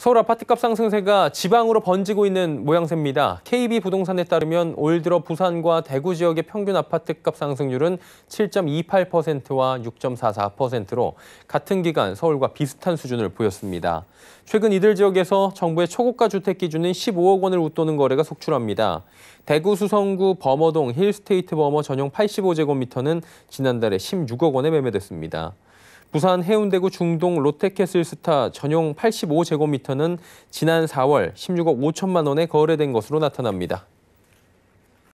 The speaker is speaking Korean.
서울 아파트값 상승세가 지방으로 번지고 있는 모양새입니다. KB 부동산에 따르면 올 들어 부산과 대구 지역의 평균 아파트값 상승률은 7.28%와 6.44%로 같은 기간 서울과 비슷한 수준을 보였습니다. 최근 이들 지역에서 정부의 초고가 주택 기준인 15억 원을 웃도는 거래가 속출합니다. 대구 수성구 범어동 힐스테이트 범어 전용 85제곱미터는 지난달에 16억 원에 매매됐습니다. 부산 해운대구 중동 롯데캐슬스타 전용 85제곱미터는 지난 4월 16억 5천만 원에 거래된 것으로 나타납니다.